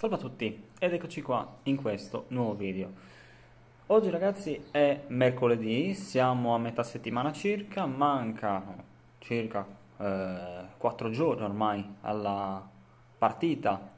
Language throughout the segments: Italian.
Salve a tutti ed eccoci qua in questo nuovo video. Oggi ragazzi è mercoledì, siamo a metà settimana circa, mancano circa eh, 4 giorni ormai alla partita,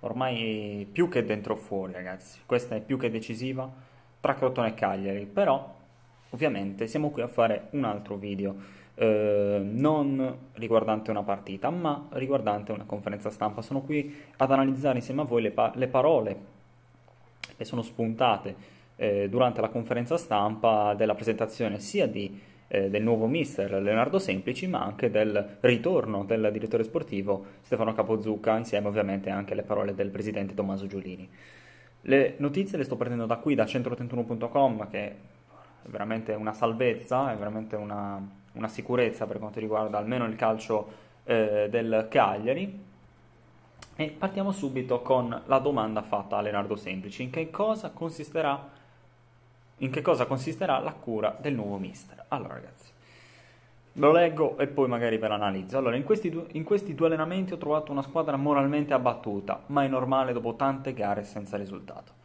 ormai più che dentro o fuori ragazzi, questa è più che decisiva tra Crotone e Cagliari, però ovviamente siamo qui a fare un altro video eh, non riguardante una partita, ma riguardante una conferenza stampa. Sono qui ad analizzare insieme a voi le, pa- le parole che sono spuntate eh, durante la conferenza stampa della presentazione sia di, eh, del nuovo mister Leonardo Semplici, ma anche del ritorno del direttore sportivo Stefano Capozucca, insieme ovviamente anche alle parole del presidente Tommaso Giulini. Le notizie le sto prendendo da qui, da 131.com, che è veramente una salvezza, è veramente una, una sicurezza per quanto riguarda almeno il calcio eh, del Cagliari. E partiamo subito con la domanda fatta a Leonardo Semplici: in che cosa consisterà, che cosa consisterà la cura del nuovo mister? Allora, ragazzi. Lo leggo e poi magari ve l'analizzo. Allora, in questi, due, in questi due allenamenti ho trovato una squadra moralmente abbattuta, ma è normale dopo tante gare senza risultato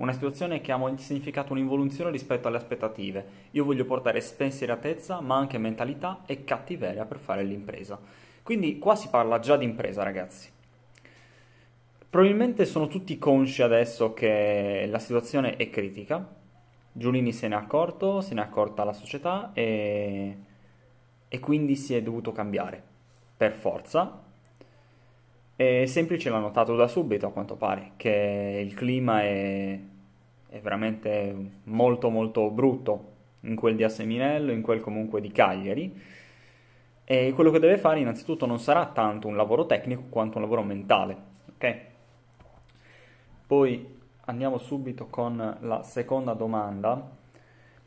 una situazione che ha significato un'involuzione rispetto alle aspettative. Io voglio portare spensieratezza, ma anche mentalità e cattiveria per fare l'impresa. Quindi qua si parla già di impresa, ragazzi. Probabilmente sono tutti consci adesso che la situazione è critica. Giulini se n'è accorto, se n'è accorta la società e, e quindi si è dovuto cambiare per forza. E Semplice l'ha notato da subito, a quanto pare, che il clima è è veramente molto molto brutto in quel di Asseminello, in quel comunque di Cagliari. E quello che deve fare innanzitutto non sarà tanto un lavoro tecnico quanto un lavoro mentale, ok? Poi andiamo subito con la seconda domanda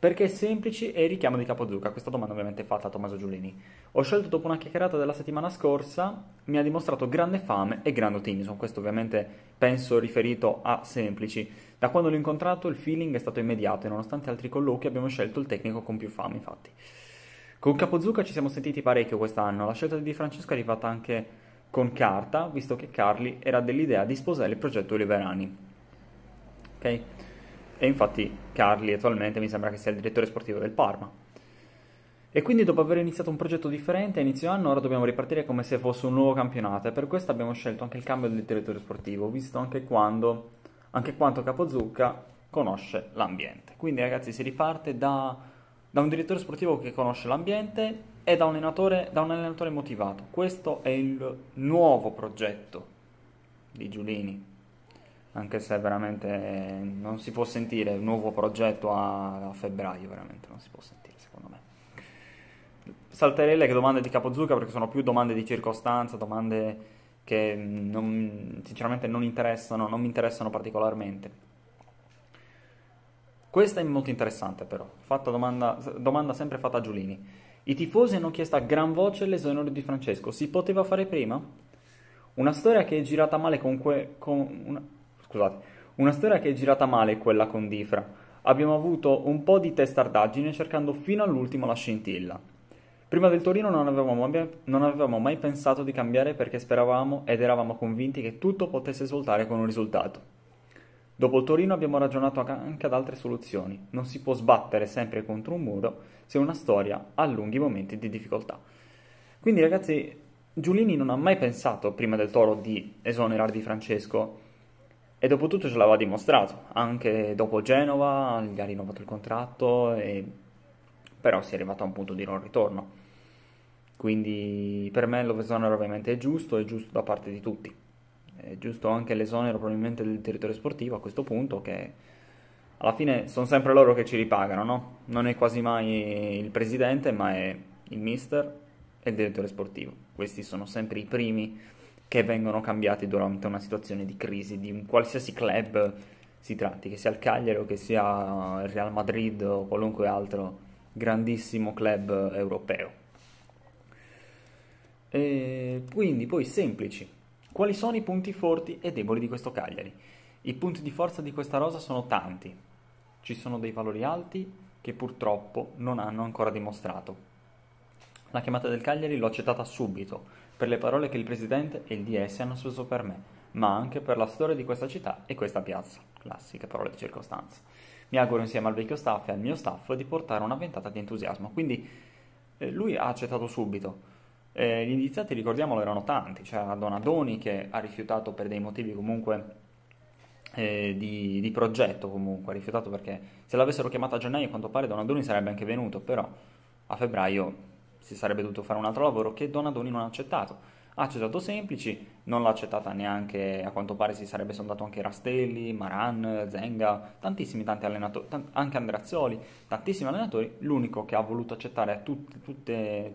perché semplici e il richiamo di Capozuca? Questa domanda ovviamente è fatta a Tommaso Giulini. Ho scelto dopo una chiacchierata della settimana scorsa, mi ha dimostrato grande fame e grande ottimismo. Questo ovviamente penso riferito a semplici. Da quando l'ho incontrato il feeling è stato immediato e nonostante altri colloqui abbiamo scelto il tecnico con più fame, infatti. Con Capozuca ci siamo sentiti parecchio quest'anno. La scelta di Francesco è arrivata anche con Carta, visto che Carli era dell'idea di sposare il progetto Liberani. Ok? E infatti Carli attualmente mi sembra che sia il direttore sportivo del Parma. E quindi dopo aver iniziato un progetto differente a inizio anno, ora dobbiamo ripartire come se fosse un nuovo campionato e per questo abbiamo scelto anche il cambio del direttore sportivo, visto anche, quando, anche quanto Capozucca conosce l'ambiente. Quindi ragazzi si riparte da, da un direttore sportivo che conosce l'ambiente e da un, da un allenatore motivato. Questo è il nuovo progetto di Giulini anche se veramente non si può sentire un nuovo progetto a, a febbraio, veramente non si può sentire secondo me. Salterei le domande di Capozucca perché sono più domande di circostanza, domande che mm, non, sinceramente non interessano, non mi interessano particolarmente. Questa è molto interessante però, domanda, domanda sempre fatta a Giulini. I tifosi hanno chiesto a gran voce l'esonero di Francesco, si poteva fare prima? Una storia che è girata male con, que, con una, scusate, una storia che è girata male quella con Difra. Abbiamo avuto un po' di testardaggine cercando fino all'ultimo la scintilla. Prima del Torino non avevamo, mai, non avevamo mai pensato di cambiare perché speravamo ed eravamo convinti che tutto potesse svoltare con un risultato. Dopo il Torino abbiamo ragionato anche ad altre soluzioni. Non si può sbattere sempre contro un muro se una storia ha lunghi momenti di difficoltà. Quindi ragazzi, Giulini non ha mai pensato prima del Toro di esonerare Di Francesco e dopo tutto ce l'aveva dimostrato, anche dopo Genova gli ha rinnovato il contratto, e... però si è arrivato a un punto di non ritorno. Quindi per me l'esonero ovviamente è giusto, è giusto da parte di tutti. È giusto anche l'esonero probabilmente del direttore sportivo a questo punto che alla fine sono sempre loro che ci ripagano, no? Non è quasi mai il presidente, ma è il mister e il direttore sportivo. Questi sono sempre i primi che vengono cambiati durante una situazione di crisi di un qualsiasi club si tratti, che sia il Cagliari o che sia il Real Madrid o qualunque altro grandissimo club europeo. E quindi poi semplici, quali sono i punti forti e deboli di questo Cagliari? I punti di forza di questa rosa sono tanti, ci sono dei valori alti che purtroppo non hanno ancora dimostrato. La chiamata del Cagliari l'ho accettata subito, per le parole che il presidente e il DS hanno speso per me, ma anche per la storia di questa città e questa piazza. Classiche parole di circostanza. Mi auguro insieme al vecchio staff e al mio staff di portare una ventata di entusiasmo. Quindi eh, lui ha accettato subito. Eh, gli indiziati, ricordiamolo, erano tanti. C'era Donadoni che ha rifiutato per dei motivi comunque eh, di, di, progetto, comunque ha rifiutato perché se l'avessero chiamata a gennaio, a quanto pare Donadoni sarebbe anche venuto, però a febbraio si sarebbe dovuto fare un altro lavoro che Donadoni non ha accettato. Ha accettato Semplici, non l'ha accettata neanche, a quanto pare si sarebbe sondato anche Rastelli, Maran, Zenga, tantissimi tanti allenatori, tanti, anche Andreazzoli, tantissimi allenatori, l'unico che ha voluto accettare tut, tutte,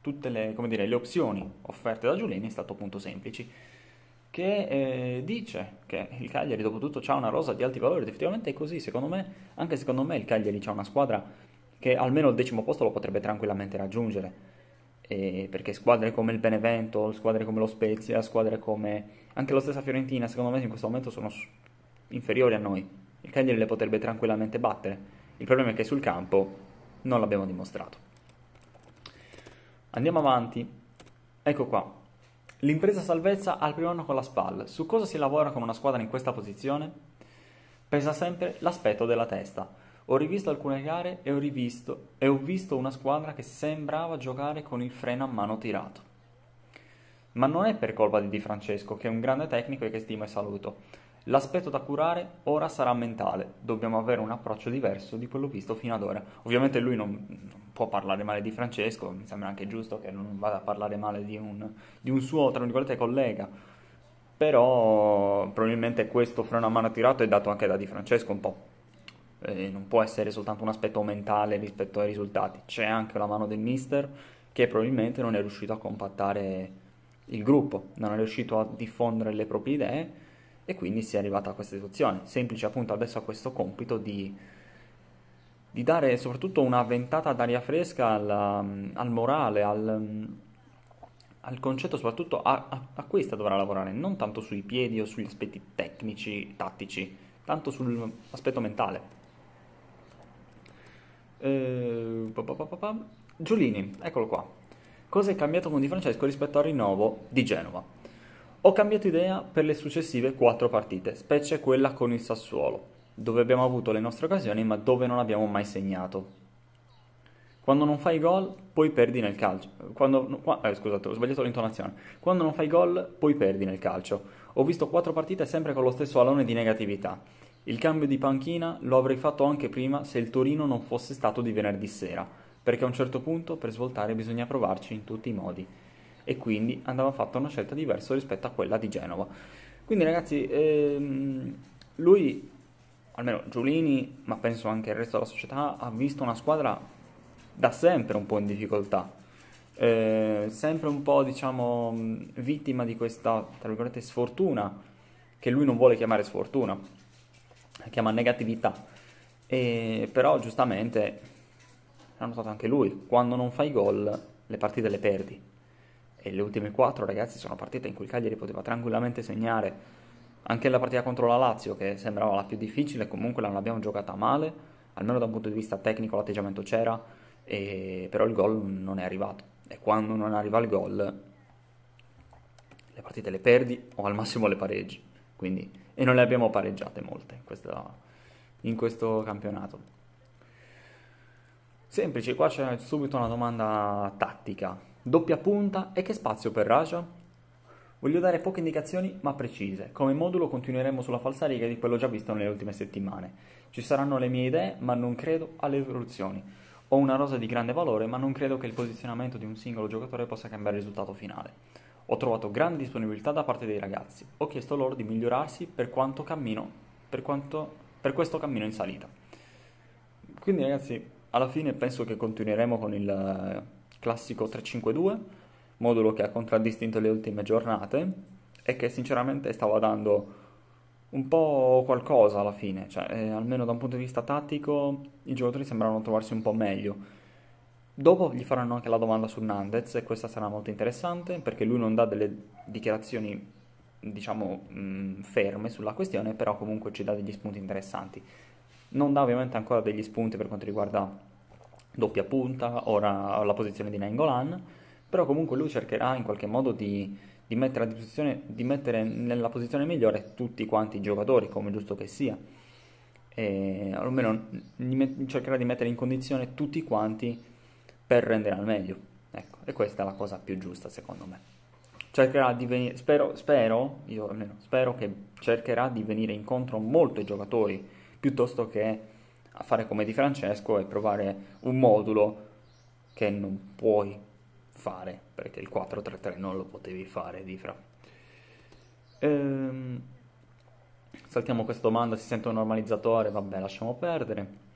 tutte le, dire, le, opzioni offerte da Giulini è stato appunto Semplici, che eh, dice che il Cagliari dopo tutto ha una rosa di alti valori, ed effettivamente è così, secondo me, anche secondo me il Cagliari ha una squadra che almeno il decimo posto lo potrebbe tranquillamente raggiungere. E perché squadre come il Benevento, squadre come lo Spezia, squadre come anche lo stessa Fiorentina, secondo me in questo momento sono inferiori a noi. Il Cagliari le potrebbe tranquillamente battere. Il problema è che sul campo non l'abbiamo dimostrato. Andiamo avanti. Ecco qua. L'impresa salvezza al primo anno con la SPAL. Su cosa si lavora con una squadra in questa posizione? Pesa sempre l'aspetto della testa. Ho rivisto alcune gare e ho, rivisto, e ho visto una squadra che sembrava giocare con il freno a mano tirato. Ma non è per colpa di Di Francesco, che è un grande tecnico e che stimo e saluto. L'aspetto da curare ora sarà mentale, dobbiamo avere un approccio diverso di quello visto fino ad ora. Ovviamente lui non, non può parlare male di Francesco, mi sembra anche giusto che non vada a parlare male di un, di un suo, tra virgolette, collega, però probabilmente questo freno a mano tirato è dato anche da Di Francesco un po', eh, non può essere soltanto un aspetto mentale rispetto ai risultati, c'è anche la mano del mister che probabilmente non è riuscito a compattare il gruppo, non è riuscito a diffondere le proprie idee e quindi si è arrivata a questa situazione. Semplice appunto adesso a questo compito di, di dare soprattutto una ventata d'aria fresca al, al morale, al, al, concetto, soprattutto a, a, a questa dovrà lavorare, non tanto sui piedi o sugli aspetti tecnici, tattici, tanto sull'aspetto mentale. Eh, Giulini, eccolo qua. Cosa è cambiato con Di Francesco rispetto al rinnovo di Genova? Ho cambiato idea per le successive quattro partite, specie quella con il Sassuolo, dove abbiamo avuto le nostre occasioni ma dove non abbiamo mai segnato. Quando non fai gol, poi perdi nel calcio. Quando, eh, scusate, ho sbagliato l'intonazione. Quando non fai gol, poi perdi nel calcio. Ho visto quattro partite sempre con lo stesso alone di negatività. Il cambio di panchina lo avrei fatto anche prima se il Torino non fosse stato di venerdì sera, perché a un certo punto per svoltare bisogna provarci in tutti i modi e quindi andava fatta una scelta diversa rispetto a quella di Genova. Quindi ragazzi, ehm, lui, almeno Giulini, ma penso anche il resto della società, ha visto una squadra da sempre un po' in difficoltà, eh, sempre un po' diciamo vittima di questa, tra virgolette, sfortuna, che lui non vuole chiamare sfortuna, la chiama negatività, e, però giustamente l'ha notato anche lui, quando non fai gol le partite le perdi. E le ultime quattro, ragazzi, sono partite in cui il Cagliari poteva tranquillamente segnare. Anche la partita contro la Lazio, che sembrava la più difficile, comunque non l'abbiamo giocata male, almeno da un punto di vista tecnico l'atteggiamento c'era, e, però il gol non è arrivato. E quando non arriva il gol, le partite le perdi o al massimo le pareggi. Quindi, e non le abbiamo pareggiate molte in, questa, in questo campionato. Semplice, qua c'è subito una domanda tattica. Doppia punta e che spazio per Raja? Voglio dare poche indicazioni ma precise. Come modulo continueremo sulla falsariga di quello già visto nelle ultime settimane. Ci saranno le mie idee ma non credo alle evoluzioni. Ho una rosa di grande valore ma non credo che il posizionamento di un singolo giocatore possa cambiare il risultato finale. Ho trovato grande disponibilità da parte dei ragazzi. Ho chiesto loro di migliorarsi per quanto cammino, per, quanto, per questo cammino in salita. Quindi ragazzi, alla fine penso che continueremo con il eh, classico 352, modulo che ha contraddistinto le ultime giornate e che sinceramente stava dando un po' qualcosa alla fine, cioè eh, almeno da un punto di vista tattico i giocatori sembrano trovarsi un po' meglio Dopo gli faranno anche la domanda su Nandez e questa sarà molto interessante perché lui non dà delle dichiarazioni diciamo mh, mm, ferme sulla questione, però comunque ci dà degli spunti interessanti. Non dà ovviamente ancora degli spunti per quanto riguarda doppia punta, ora la posizione di Nangolan, però comunque lui cercherà in qualche modo di, di, mettere di, mettere nella posizione migliore tutti quanti i giocatori, come giusto che sia. E, almeno cercherà di mettere in condizione tutti quanti per rendere al meglio. Ecco, e questa è la cosa più giusta secondo me. Cercherà di venire, spero, spero, io almeno spero che cercherà di venire incontro molto ai giocatori piuttosto che a fare come Di Francesco e provare un modulo che non puoi fare perché il 4-3-3 non lo potevi fare di fra. Ehm, saltiamo questa domanda, si sente un normalizzatore, vabbè lasciamo perdere.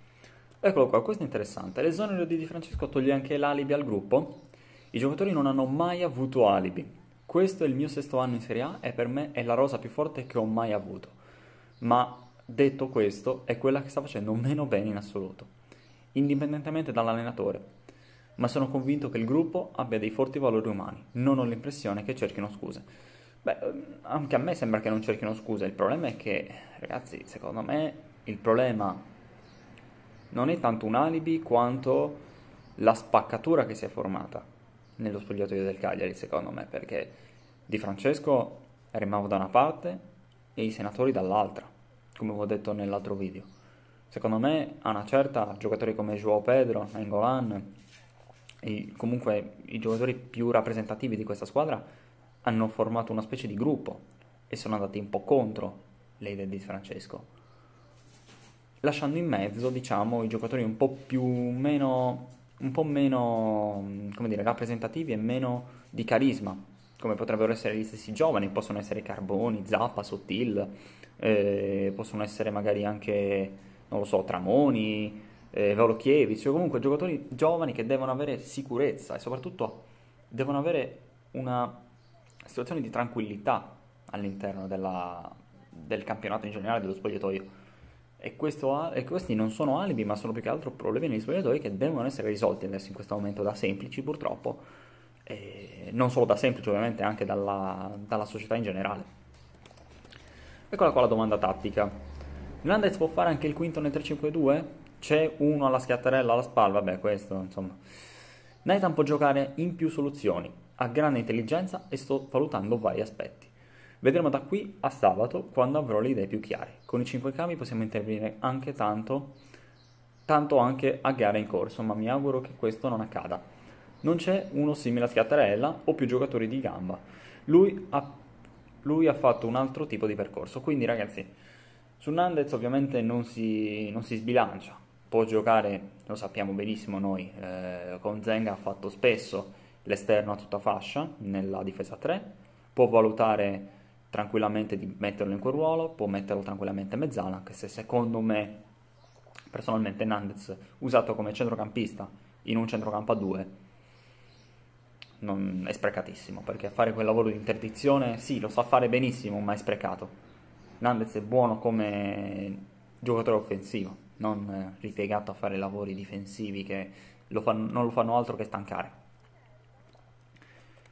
Eccolo qua, questo è interessante. L'esonero di Di Francesco toglie anche l'alibi al gruppo? I giocatori non hanno mai avuto alibi. Questo è il mio sesto anno in Serie A e per me è la rosa più forte che ho mai avuto. Ma detto questo, è quella che sta facendo meno bene in assoluto, indipendentemente dall'allenatore. Ma sono convinto che il gruppo abbia dei forti valori umani. Non ho l'impressione che cerchino scuse. Beh, ehm, anche a me sembra che non cerchino scuse. Il problema è che, ragazzi, secondo me il problema non è tanto un alibi quanto la spaccatura che si è formata nello spogliatoio del Cagliari, secondo me, perché Di Francesco rimava da una parte e i senatori dall'altra, come ho detto nell'altro video. Secondo me a una certa giocatori come João Pedro, Angolan e comunque i giocatori più rappresentativi di questa squadra hanno formato una specie di gruppo e sono andati un po' contro le idee di Francesco lasciando in mezzo, diciamo, i giocatori un po' più meno un po' meno come dire, rappresentativi e meno di carisma, come potrebbero essere gli stessi giovani, possono essere Carboni, Zappa, Sottil, eh, possono essere magari anche, non lo so, Tramoni, eh, Volochievich, o comunque giocatori giovani che devono avere sicurezza e soprattutto devono avere una situazione di tranquillità all'interno della, del campionato in generale, dello spogliatoio e, questo, e, questi non sono alibi, ma sono più che altro problemi negli spogliatoi che devono essere risolti adesso in questo momento da semplici, purtroppo, e non solo da semplici, ovviamente, anche dalla, dalla società in generale. Eccola qua la domanda tattica. Hernandez può fare anche il quinto nel 3-5-2? C'è uno alla schiattarella alla spalla, vabbè, questo, insomma. Nathan può giocare in più soluzioni, ha grande intelligenza e sto valutando vari aspetti. Vedremo da qui a sabato quando avrò le idee più chiare. Con i 5 cami possiamo intervenire anche tanto, tanto anche a gara in corso, ma mi auguro che questo non accada. Non c'è uno simile a Schiattarella o più giocatori di gamba. Lui ha, lui ha fatto un altro tipo di percorso, quindi ragazzi, su Nandez ovviamente non si, non si sbilancia, può giocare, lo sappiamo benissimo noi, eh, con Zenga ha fatto spesso l'esterno a tutta fascia nella difesa 3, può valutare tranquillamente di metterlo in quel ruolo, può metterlo tranquillamente a mezzala, anche se secondo me personalmente Nandez usato come centrocampista in un centrocampo a due non è sprecatissimo, perché fare quel lavoro di interdizione sì, lo sa fare benissimo, ma è sprecato. Nandez è buono come giocatore offensivo, non eh, ripiegato a fare lavori difensivi che lo fanno, non lo fanno altro che stancare.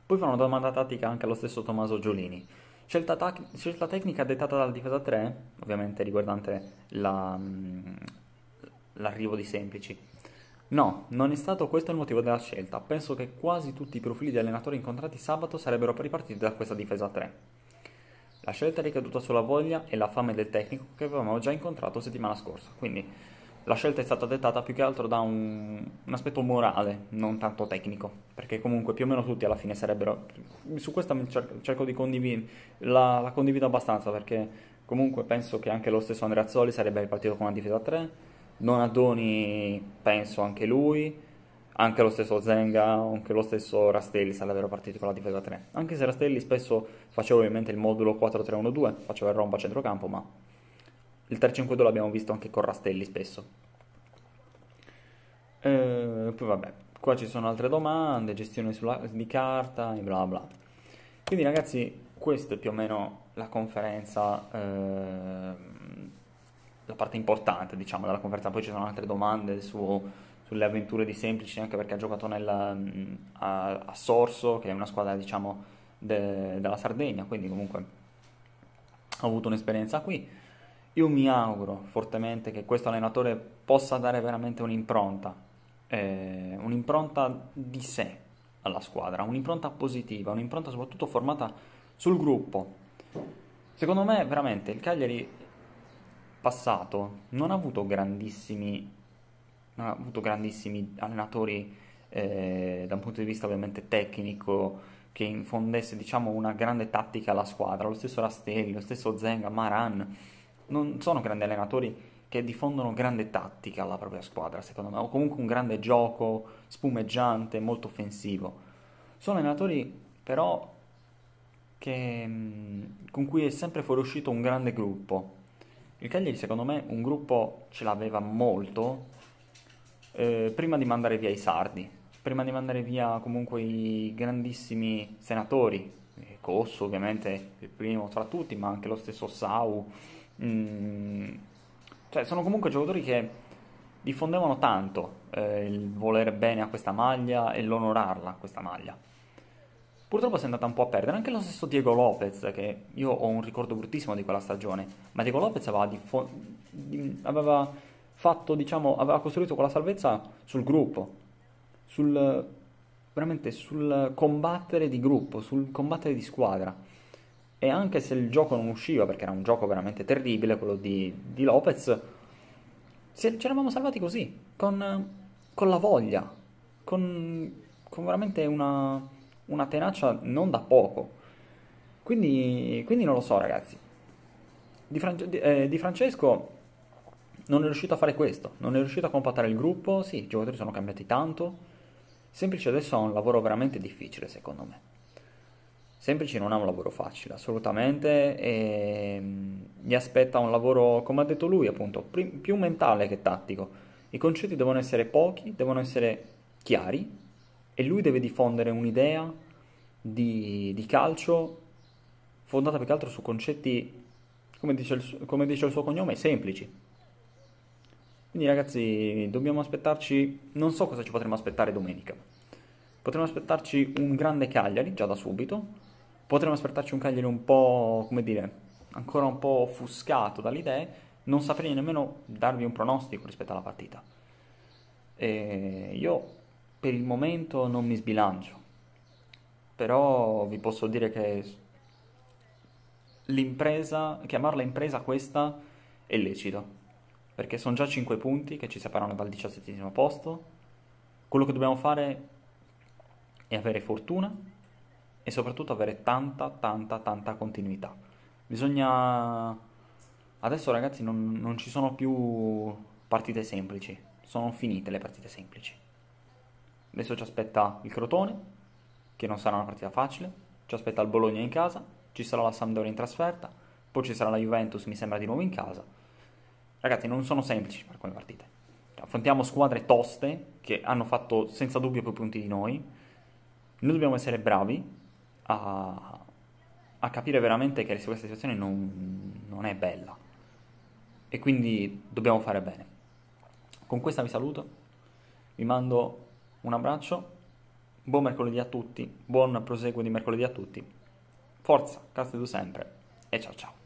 Poi fa una domanda tattica anche allo stesso Tommaso Giolini Scelta, tac- scelta tecnica dettata dalla difesa 3, ovviamente riguardante la, mm, l'arrivo di semplici. No, non è stato questo il motivo della scelta. Penso che quasi tutti i profili di allenatori incontrati sabato sarebbero ripartiti da questa difesa 3. La scelta è ricaduta sulla voglia e la fame del tecnico che avevamo già incontrato settimana scorsa, quindi la scelta è stata dettata più che altro da un, un, aspetto morale, non tanto tecnico, perché comunque più o meno tutti alla fine sarebbero... Su questa cerco, di condividere, la, la, condivido abbastanza perché comunque penso che anche lo stesso Andrea Azzoli sarebbe partito con una difesa 3, Donadoni penso anche lui, anche lo stesso Zenga, anche lo stesso Rastelli sarebbero partiti con la difesa 3, anche se Rastelli spesso faceva ovviamente il modulo 4-3-1-2, faceva il rombo a centrocampo, ma il 3-5-2 l'abbiamo visto anche con Rastelli spesso. Eh, poi vabbè, qua ci sono altre domande, gestione sulla, di carta e bla bla. Quindi ragazzi, questa è più o meno la conferenza, eh, la parte importante diciamo della conferenza. Poi ci sono altre domande su, sulle avventure di Semplici, anche perché ha giocato nel, a, a, Sorso, che è una squadra diciamo de, della Sardegna, quindi comunque ha avuto un'esperienza qui. Io mi auguro fortemente che questo allenatore possa dare veramente un'impronta, eh, un'impronta di sé alla squadra, un'impronta positiva, un'impronta soprattutto formata sul gruppo. Secondo me veramente il Cagliari passato non ha avuto grandissimi, ha avuto grandissimi allenatori eh, da un punto di vista ovviamente tecnico che infondesse diciamo, una grande tattica alla squadra, lo stesso Rastelli, lo stesso Zenga, Maran non sono grandi allenatori che diffondono grande tattica alla propria squadra, secondo me, o comunque un grande gioco spumeggiante, molto offensivo. Sono allenatori però che, mm, con cui è sempre fuoriuscito un grande gruppo. Il Cagliari, secondo me, un gruppo ce l'aveva molto eh, prima di mandare via i sardi, prima di mandare via comunque i grandissimi senatori, eh, Cosso ovviamente il primo tra tutti, ma anche lo stesso Sau Mm, cioè sono comunque giocatori che diffondevano tanto eh, il voler bene a questa maglia e l'onorarla questa maglia. Purtroppo si è andata un po' a perdere, anche lo stesso Diego Lopez, che io ho un ricordo bruttissimo di quella stagione, ma Diego Lopez aveva, diffo- aveva fatto, diciamo, aveva costruito quella salvezza sul gruppo, sul, veramente sul combattere di gruppo, sul combattere di squadra e anche se il gioco non usciva perché era un gioco veramente terribile, quello di, di Lopez, ci eravamo salvati così, con, con la voglia, con, con veramente una, una, tenacia non da poco. Quindi, quindi non lo so ragazzi. Di, Fran- di, eh, di Francesco non è riuscito a fare questo, non è riuscito a compattare il gruppo, sì, i giocatori sono cambiati tanto, semplice adesso ha un lavoro veramente difficile secondo me semplice non ha un lavoro facile, assolutamente, e gli mm, aspetta un lavoro, come ha detto lui, appunto, più mentale che tattico. I concetti devono essere pochi, devono essere chiari e lui deve diffondere un'idea di, di calcio fondata più che altro su concetti, come dice, il, come dice il suo cognome, semplici. Quindi ragazzi, dobbiamo aspettarci, non so cosa ci potremmo aspettare domenica. Potremmo aspettarci un grande Cagliari già da subito, potremmo aspettarci un Cagliari un po', come dire, ancora un po' offuscato dalle idee, non saprei nemmeno darvi un pronostico rispetto alla partita. E io per il momento non mi sbilancio, però vi posso dire che l'impresa, chiamarla impresa questa è lecito, perché sono già 5 punti che ci separano dal 17 posto. Quello che dobbiamo fare è avere fortuna e soprattutto avere tanta, tanta, tanta continuità. Bisogna... Adesso ragazzi non, non ci sono più partite semplici, sono finite le partite semplici. Adesso ci aspetta il Crotone, che non sarà una partita facile, ci aspetta il Bologna in casa, ci sarà la Sampdoria in trasferta, poi ci sarà la Juventus, mi sembra di nuovo in casa. Ragazzi, non sono semplici per quelle partite. Affrontiamo squadre toste che hanno fatto senza dubbio più punti di noi. Noi dobbiamo essere bravi a, a capire veramente che questa situazione non, non è bella e quindi dobbiamo fare bene. Con questa vi saluto, vi mando un abbraccio, buon mercoledì a tutti, buon proseguo di mercoledì a tutti, forza, cazzo tu sempre e ciao ciao.